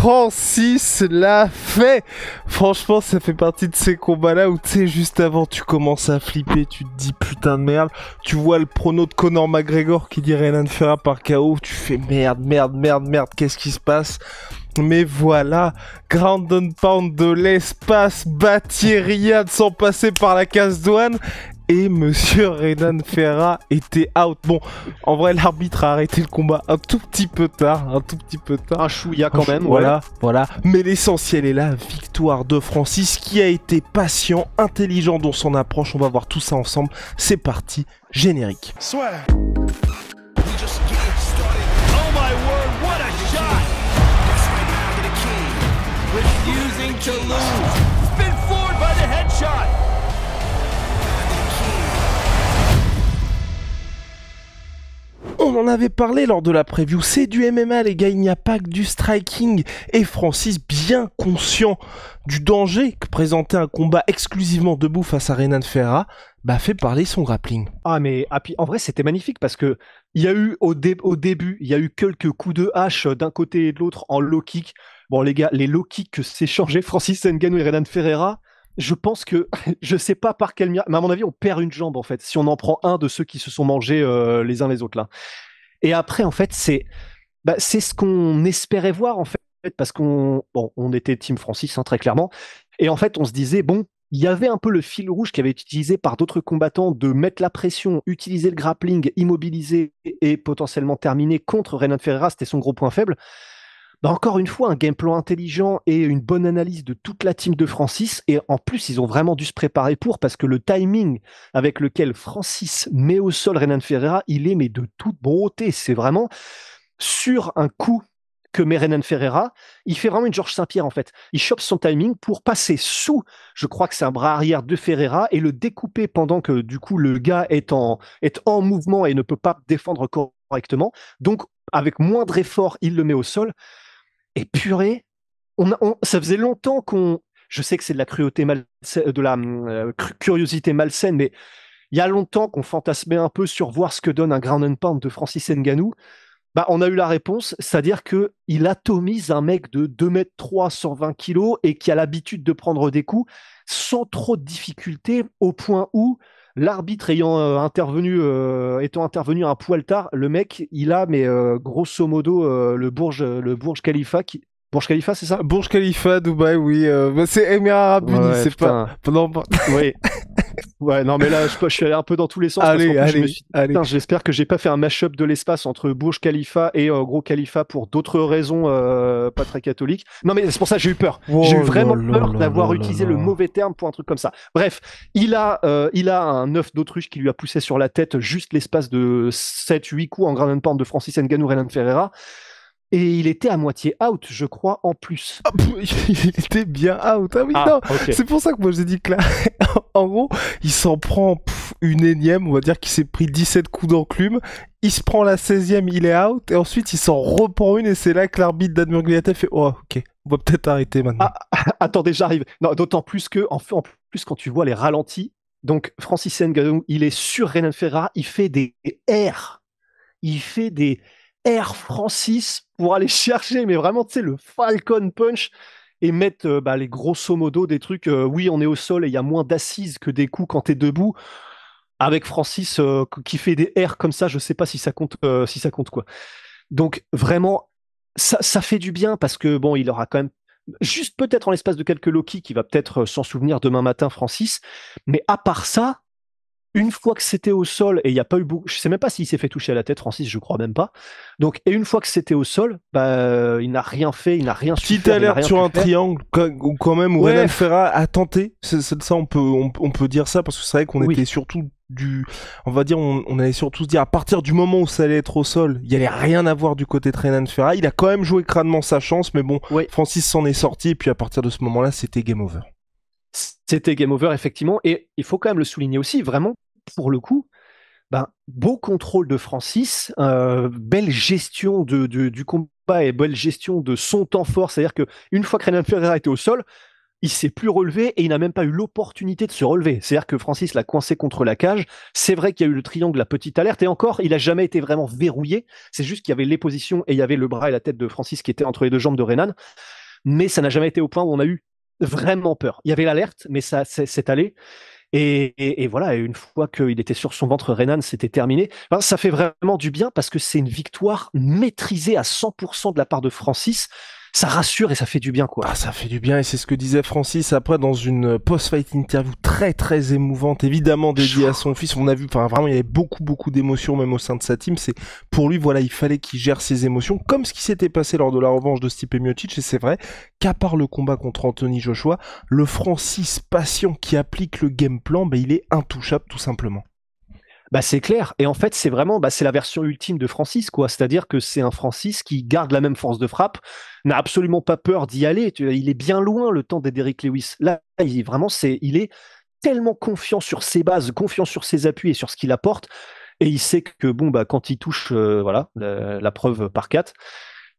Francis l'a fait Franchement, ça fait partie de ces combats-là où, tu sais, juste avant, tu commences à flipper, tu te dis putain de merde, tu vois le prono de Conor McGregor qui dit Renan Ferra par KO, tu fais merde, merde, merde, merde, qu'est-ce qui se passe mais voilà, Grand Pound de l'espace, Riyad sans passer par la case douane, et Monsieur Renan Ferra était out. Bon, en vrai, l'arbitre a arrêté le combat un tout petit peu tard, un tout petit peu tard. Un chouïa quand même. voilà, voilà. Mais l'essentiel est là, victoire de Francis qui a été patient, intelligent dans son approche. On va voir tout ça ensemble. C'est parti, générique. Soit. Oh to lose. Spin forward by the headshot. On en avait parlé lors de la preview, c'est du MMA les gars, il n'y a pas que du striking. Et Francis, bien conscient du danger que présentait un combat exclusivement debout face à Renan Ferreira, bah fait parler son grappling. Ah mais ah, en vrai c'était magnifique parce que il y a eu au, début, il y a eu quelques coups de hache d'un côté et de l'autre en low kick. Bon les gars, les low kicks que s'échangeaient Francis Ngannou et Renan Ferreira, je pense que je sais pas par quel miracle, mais à mon avis, on perd une jambe en fait si on en prend un de ceux qui se sont mangés euh, les uns les autres là. Et après, en fait, c'est bah, c'est ce qu'on espérait voir en fait parce qu'on on était Team Francis hein, très clairement. Et en fait, on se disait bon, il y avait un peu le fil rouge qui avait été utilisé par d'autres combattants de mettre la pression, utiliser le grappling, immobiliser et potentiellement terminer contre Renan Ferreira, c'était son gros point faible. Bah, encore une fois, un gameplay intelligent et une bonne analyse de toute la team de Francis. Et en plus, ils ont vraiment dû se préparer pour parce que le timing avec lequel Francis met au sol Renan Ferreira, il est mais de toute beauté. C'est vraiment sur un coup que met Renan Ferreira, il fait vraiment une Georges Saint-Pierre en fait. Il chope son timing pour passer sous, je crois que c'est un bras arrière de Ferreira et le découper pendant que du coup le gars est en, est en mouvement et ne peut pas défendre correctement. Donc avec moindre effort, il le met au sol. Et purée, on, ça faisait longtemps qu'on. Je sais que c'est de la cruauté malsaine, de la euh, curiosité malsaine, mais il y a longtemps qu'on fantasmait un peu sur voir ce que donne un ground and pound de Francis Nganou. Bah, on a eu la réponse, c'est-à-dire que il atomise un mec de 2 m 3, 120 kg et qui a l'habitude de prendre des coups sans trop de difficulté, au point où l'arbitre ayant euh, intervenu, euh, étant intervenu un poil tard, le mec, il a, mais euh, grosso modo, le Bourge, le Bourge Khalifa qui. Bourge Khalifa, c'est ça Bourge Khalifa, Dubaï, oui. Bah, c'est Émirats Arabes c'est pas. Non, oui. Ouais, non, mais là, je, suis allé un peu dans tous les sens. Allez, parce allez, je J'espère que j'ai pas fait un mash-up de l'espace entre Burj Khalifa et euh, Gros Khalifa pour d'autres raisons euh, pas très catholiques. Non, mais c'est pour ça que j'ai eu peur. Oh j'ai eu vraiment peur d'avoir utilisé le mauvais terme pour un truc comme ça. Bref, il a, euh, il a un œuf d'autruche qui lui a poussé sur la tête juste l'espace de 7-8 coups en Grand pompe de Francis Ngannou, Renan Ferreira. Et il était à moitié out, je crois, en plus. Ah, il était bien out. Ah oui, ah, non. C'est pour ça que moi j'ai dit que là, en gros, il s'en prend une énième. On va dire qu'il s'est pris 17 coups d'enclume. Il se prend la 16e, il est out. Et ensuite, il s'en reprend une. Et c'est là que l'arbitre d'Admurgliata fait Oh, ok, on va peut-être arrêter maintenant. Ah, attendez, j'arrive. Non, d'autant plus que, en, en plus, quand tu vois les ralentis, donc Francis Ngannou, il est sur Renan Ferrara, il fait des R. Il fait des Air Francis pour aller chercher, mais vraiment, tu sais, le Falcon Punch et mettre euh, bah, les grosso modo des trucs. Euh, oui, on est au sol et il y a moins d'assises que des coups quand t'es debout. Avec Francis euh, qui fait des airs comme ça, je sais pas si ça compte, si ça compte quoi. Donc vraiment, ça, ça, fait du bien parce que bon, il aura quand même juste peut-être en l'espace de quelques Loki qui va peut-être s'en souvenir demain matin, Francis. Mais à part ça, une fois que c'était au sol, et il n'y a pas eu beaucoup, je sais même pas s'il s'est fait toucher à la tête, Francis, je crois même pas. Donc, et une fois que c'était au sol, bah, euh, il n'a rien fait, il n'a rien Petite alerte sur un triangle, quand même, où Renan Ferra a tenté. C'est, ça, on peut, on, peut dire ça, parce que c'est vrai qu'on était surtout du, on va dire, on, allait surtout se dire, à partir du moment où ça allait être au sol, il n'y allait rien à voir du côté de Renan Ferra. Il a quand même joué crânement sa chance, mais bon, Francis s'en est sorti, et puis à partir de ce moment-là, c'était game over. C'était game over, effectivement. Et il faut quand même le souligner aussi, vraiment, pour le coup, ben, beau contrôle de Francis, euh, belle gestion de, du combat et belle gestion de son temps fort. C'est-à-dire que une fois que Renan Ferreira était au sol, il s'est plus relevé et il n'a même pas eu l'opportunité de se relever. C'est-à-dire que Francis l'a coincé contre la cage. C'est vrai qu'il y a eu le triangle, la petite alerte, et encore, il n'a jamais été vraiment verrouillé. C'est juste qu'il y avait les positions et il y avait le bras et la tête de Francis qui étaient entre les deux jambes de Renan. Mais ça n'a jamais été au point où on a eu vraiment peur. Il y avait l'alerte, mais ça s'est allé. Et, voilà, une fois qu'il était sur son ventre, Renan, c'était terminé. ça fait vraiment du bien parce que c'est une victoire maîtrisée à 100% de la part de Francis ça rassure et ça fait du bien quoi. Ah, ça fait du bien et c'est ce que disait Francis après dans une euh, post-fight interview très très émouvante, évidemment dédiée à son fils. On a vu, enfin vraiment il y avait beaucoup beaucoup d'émotions même au sein de sa team. C'est pour lui voilà il fallait qu'il gère ses émotions comme ce qui s'était passé lors de la revanche de Stipe Miocic et c'est vrai qu'à part le combat contre Anthony Joshua, le Francis patient qui applique le game plan, ben, il est intouchable tout simplement. Bah c'est clair. Et en fait, c'est vraiment, bah, c'est la version ultime de Francis, quoi. C'est-à-dire que c'est un Francis qui garde la même force de frappe, n'a absolument pas peur d'y aller. Il est bien loin le temps d'Ederic Lewis. Là, il, vraiment, c'est, il est tellement confiant sur ses bases, confiant sur ses appuis et sur ce qu'il apporte. Et il sait que bon, bah, quand il touche, euh, voilà, la, preuve par quatre.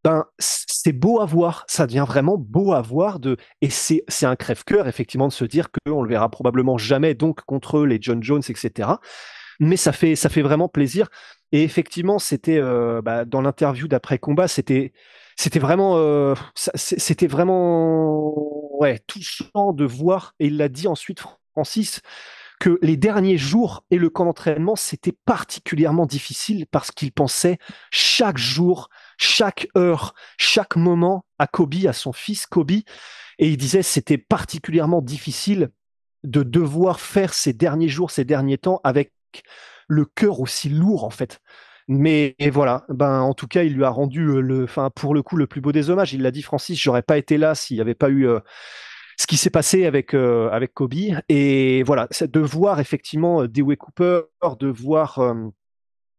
Ben, c'est beau à voir, ça devient vraiment beau à voir de, et c'est, un crève-cœur effectivement de se dire qu'on le verra probablement jamais donc contre les John Jones, etc mais ça fait, ça fait vraiment plaisir. Et effectivement, c'était euh, bah, dans l'interview d'après combat, c'était c'était vraiment euh, c'était vraiment ouais touchant de voir. Et il l'a dit ensuite, Francis, que les derniers jours et le camp d'entraînement c'était particulièrement difficile parce qu'il pensait chaque jour, chaque heure, chaque moment à Kobe, à son fils Kobe. Et il disait c'était particulièrement difficile de devoir faire ces derniers jours, ces derniers temps avec le cœur aussi lourd en fait. Mais voilà, ben en tout cas, il lui a rendu euh, le, enfin pour le coup le plus beau des hommages. Il l'a dit, Francis, j'aurais pas été là s'il n'y avait pas eu euh, ce qui s'est passé avec euh, avec Kobe. Et voilà, de voir effectivement Dewey Cooper, de voir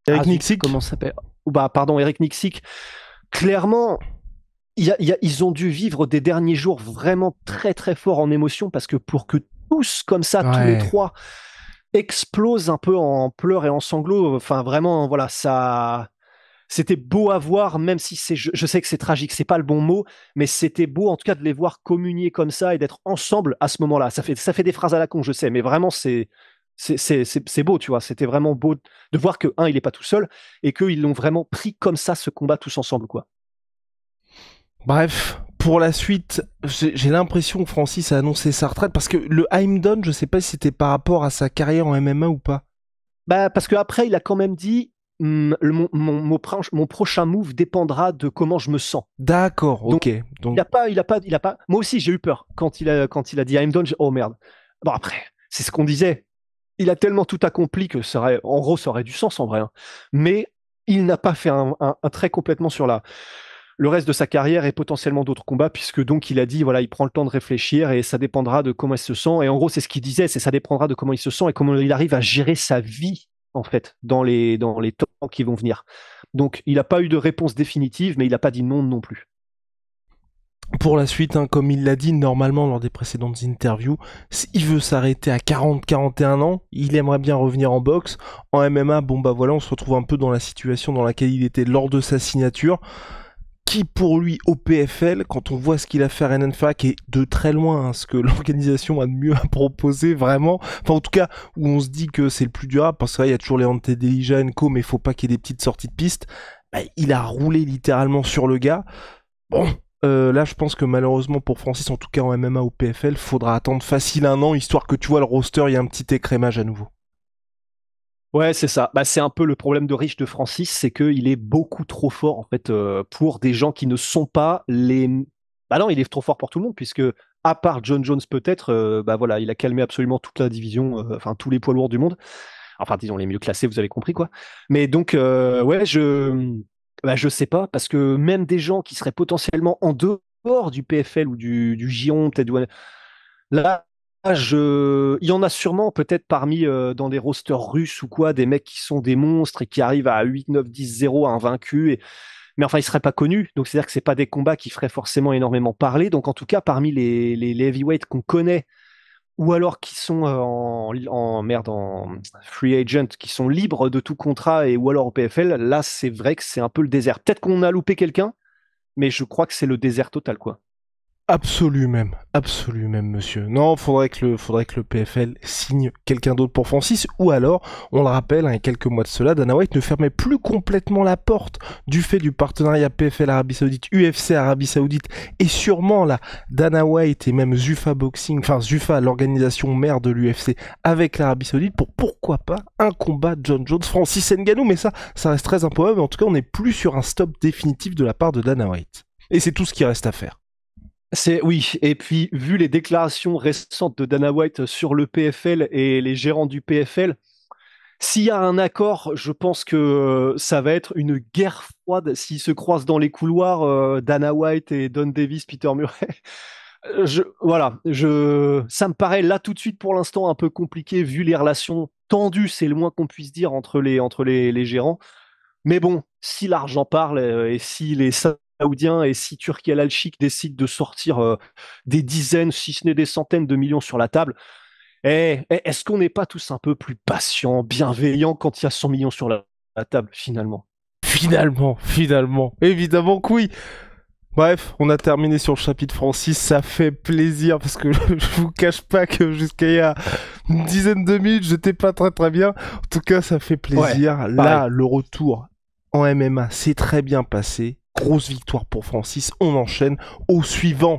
Eric ah, s'appelle Bah pardon, Eric Nixik. Clairement, ils ont dû vivre des derniers jours vraiment très très forts en émotion parce que pour que tous comme ça, tous les trois explose un peu en pleurs et en sanglots. Enfin, vraiment, voilà, ça. C'était beau à voir, même si c'est, je, sais que c'est tragique, c'est pas le bon mot, mais c'était beau en tout cas de les voir communier comme ça et d'être ensemble à ce moment-là. Ça fait, ça fait des phrases à la con, je sais, mais vraiment c'est, c'est beau, tu vois. C'était vraiment beau de voir que, un, il n'est pas tout seul et qu'ils l'ont vraiment pris comme ça, ce combat tous ensemble, quoi. Bref, pour la suite, j'ai l'impression que Francis a annoncé sa retraite parce que le done, je ne sais pas si c'était par rapport à sa carrière en MMA ou pas. Bah parce qu'après, il a quand même dit hmm, mon, prochain move dépendra de comment je me sens. D'accord, ok. Il a pas, il pas, il a pas. Moi aussi, j'ai eu peur quand il a quand il a dit Oh merde. Bon après, c'est ce qu'on disait. Il a tellement tout accompli que ça en gros, ça aurait du sens en vrai. Hein. Mais il n'a pas fait un trait complètement sur la le reste de sa carrière et potentiellement d'autres combats, puisque donc il a dit, voilà, il prend le temps de réfléchir et ça dépendra de comment il se sent. Et en gros, c'est ce qu'il disait, c'est ça dépendra de comment il se sent et comment il arrive à gérer sa vie, en fait, dans les, dans les temps qui vont venir. Donc, il n'a pas eu de réponse définitive, mais il n'a pas dit non non plus. Pour la suite, hein, comme il l'a dit normalement lors des précédentes interviews, s'il veut s'arrêter à 40-41 ans, il aimerait bien revenir en boxe. En MMA, bon bah voilà, on se retrouve un peu dans la situation dans laquelle il était lors de sa signature qui pour lui au PFL, quand on voit ce qu'il a fait à qui et de très loin hein, ce que l'organisation a de mieux à proposer vraiment, enfin en tout cas où on se dit que c'est le plus durable, ah, parce qu'il y a toujours les Antedelija et Co, mais il faut pas qu'il y ait des petites sorties de piste, bah, il a roulé littéralement sur le gars. Bon, euh, là, je pense que malheureusement pour Francis, en tout cas en MMA au PFL, faudra attendre facile un an, histoire que tu vois le roster, il y a un petit écrémage à nouveau. Ouais, c'est ça. Bah, c'est un peu le problème de Rich de Francis, c'est qu'il est beaucoup trop fort en fait euh, pour des gens qui ne sont pas les. Bah non, il est trop fort pour tout le monde puisque à part John Jones peut-être, euh, bah voilà, il a calmé absolument toute la division, euh, enfin tous les poids lourds du monde. Enfin, disons les mieux classés, vous avez compris quoi. Mais donc ouais, je bah, je sais pas parce que même des gens qui seraient potentiellement en dehors du PFL ou du, du Giron, peut-être là ah, je... Il y en a sûrement peut-être parmi euh, dans des rosters russes ou quoi, des mecs qui sont des monstres et qui arrivent à 8, 9, 10, 0 invaincus. Et... Mais enfin, ils seraient pas connus. Donc, c'est-à-dire que c'est pas des combats qui feraient forcément énormément parler. Donc, en tout cas, parmi les, les, heavyweights qu'on connaît ou alors qui sont euh, en, en, merde en free agent, qui sont libres de tout contrat et ou alors au PFL, là c'est vrai que c'est un peu le désert. Peut-être qu'on a loupé quelqu'un, mais je crois que c'est le désert total quoi. Absolu même, absolu même, monsieur. Non, faudrait que le, faudrait que le PFL signe quelqu'un d'autre pour Francis, ou alors, on le rappelle, il y a quelques mois de cela, Dana White ne fermait plus complètement la porte du fait du partenariat PFL Arabie Saoudite, UFC Arabie Saoudite, et sûrement là, Dana White et même Zufa Boxing, enfin Zufa, l'organisation mère de l'UFC, avec l'Arabie Saoudite, pour pourquoi pas un combat John Jones, Francis Ngannou, mais ça, ça reste très improbable. En tout cas, on n'est plus sur un stop définitif de la part de Dana White. Et c'est tout ce qui reste à faire oui, et puis vu les déclarations récentes de Dana White sur le PFL et les gérants du PFL, s'il y a un accord, je pense que euh, ça va être une guerre froide s'ils se croisent dans les couloirs euh, Dana White et Don Davis, Peter Murray. Euh, je, voilà, je, ça me paraît là tout de suite pour l'instant un peu compliqué vu les relations tendues, c'est le moins qu'on puisse dire entre les entre les, les gérants. Mais bon, si l'argent parle et si les et si Turquie al alchik décide de sortir euh, des dizaines, si ce n'est des centaines de millions sur la table, eh, eh, est-ce qu'on n'est pas tous un peu plus patient, bienveillants quand il y a 100 millions sur la, table finalement Finalement, finalement, évidemment que oui. Bref, on a terminé sur le chapitre Francis, ça fait plaisir parce que je vous cache pas que jusqu'à il y a une dizaine de minutes, j'étais pas très très bien. En tout cas, ça fait plaisir. Là, le retour en MMA s'est très bien passé. Grosse victoire pour Francis. On enchaîne au suivant.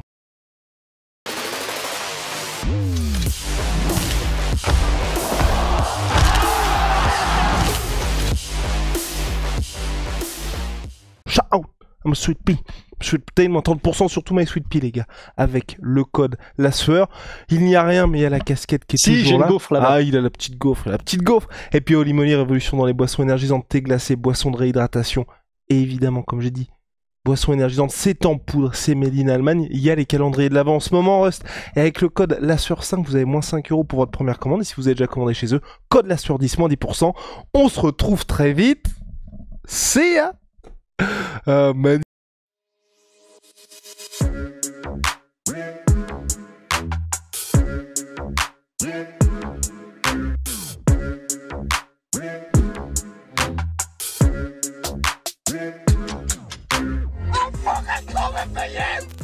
Ciao I'm sweet pea. Sweet pea, 30% sur tout my sweet pea, les gars. Avec le code la sueur. Il n'y a rien, mais il y a la casquette qui est si, toujours là. Gaufre, là ah, il a la petite gaufre, la petite gaufre. Et puis au limonier, révolution dans les boissons énergisantes, thé glacé, boissons de réhydratation. Et évidemment, comme j'ai dit, boisson énergisante, c'est en poudre, c'est made in Allemagne. Il y a les calendriers de l'avance. en ce moment, Rust. Et avec le code la 5, vous avez moins 5 euros pour votre première commande. Et si vous avez déjà commandé chez eux, code l'assurance 10, 10%. On se retrouve très vite. C'est... Euh, up for you!